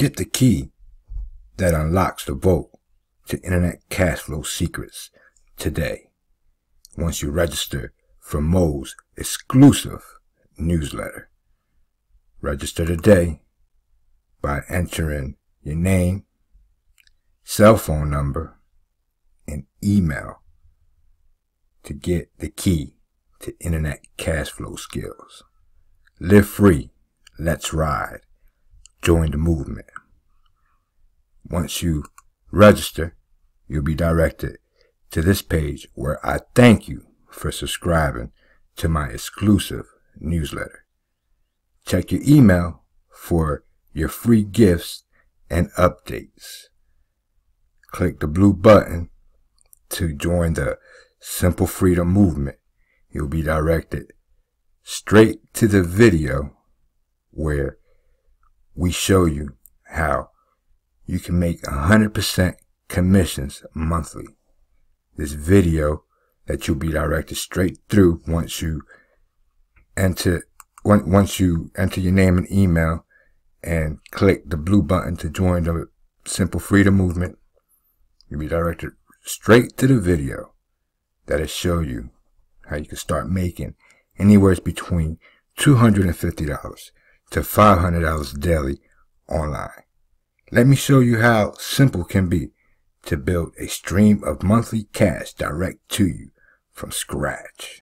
Get the key that unlocks the vault to internet cash flow secrets today once you register for Mo's exclusive newsletter. Register today by entering your name, cell phone number, and email to get the key to internet cash flow skills. Live free. Let's ride join the movement. Once you register, you'll be directed to this page where I thank you for subscribing to my exclusive newsletter. Check your email for your free gifts and updates. Click the blue button to join the Simple Freedom Movement. You'll be directed straight to the video where we show you how you can make 100% commissions monthly. This video that you'll be directed straight through once you enter once you enter your name and email and click the blue button to join the Simple Freedom Movement, you'll be directed straight to the video that'll show you how you can start making anywhere between $250 to $500 daily online. Let me show you how simple can be to build a stream of monthly cash direct to you from scratch.